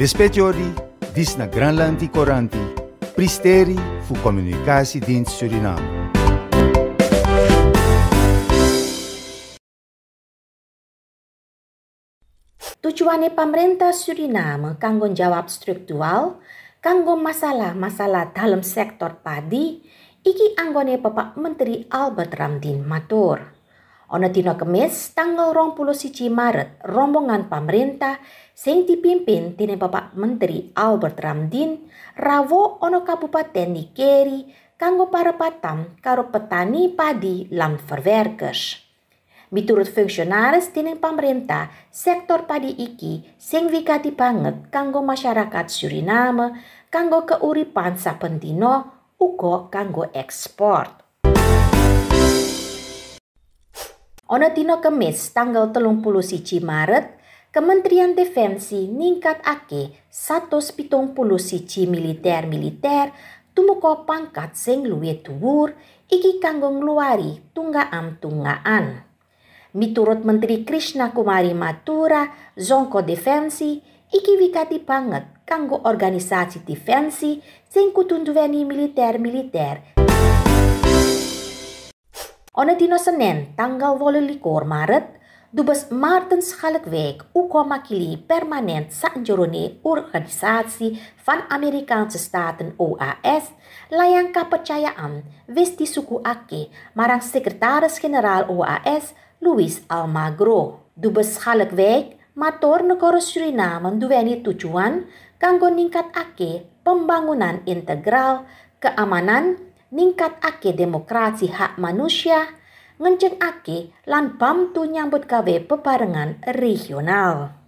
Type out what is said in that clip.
Le dis na Granlandi Coranti, pristeri fu komunikasi din Suriname. Tujuannya pemerintah Suriname kanggo jawab struktural, kanggo masalah-masalah dalam sektor padi, iki anggone Bapak Menteri Albert Ramdin matur. Ono tino kemis tanggal 21 Maret, rombongan pemerintah sing dipimpin tine Bapak Menteri Albert Ramdin rawo ono kabupaten Nikeri kanggo para patam karo petani padi lan verwerkers. Miturut fungsionaris tine pemerintah, sektor padi iki sing wikati banget kanggo masyarakat Suriname, kanggo keuripan saben dina, uga kanggo ekspor. Ono Tino kemis tanggal telung siji Maret Kementerian Defensi ningkat ake 170 siji militer-militer tumuko pangkat sing luwih dhuwur iki kanggo ngluwari am tunggaan Miturut Menteri Krishna Kumari Matura, Zongko Defensi, iki wikati banget kanggo organisasi defensi sing kutunduweni militer-militer. Ana dina Senin tanggal 28 Maret Dubes martens uko Ukomakili permanent sa Anjorone organisasi van Amerikaanse Staten OAS layang kapercayaan suku Ake marang Sekretaris-General OAS Luis Almagro. Dubes Halkweg matur negara Suriname duweni tujuan kanggo ake pembangunan integral, keamanan, ningkat ake demokrasi hak manusia, ngencengake lan bantu nyambut gawe pebarengan regional.